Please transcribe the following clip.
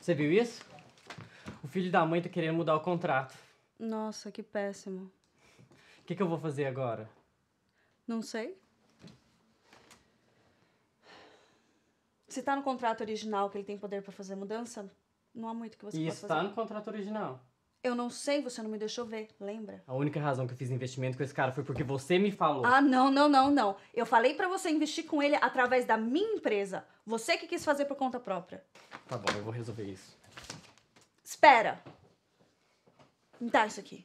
Você viu isso? O filho da mãe tá querendo mudar o contrato. Nossa, que péssimo. O que, que eu vou fazer agora? Não sei. Se tá no contrato original que ele tem poder para fazer mudança, não há muito que você e possa tá fazer. Isso está no contrato original. Eu não sei, você não me deixou ver, lembra? A única razão que eu fiz investimento com esse cara foi porque você me falou. Ah, não, não, não, não. Eu falei para você investir com ele através da minha empresa. Você que quis fazer por conta própria. Tá bom, eu vou resolver isso. Espera. Me dá isso aqui.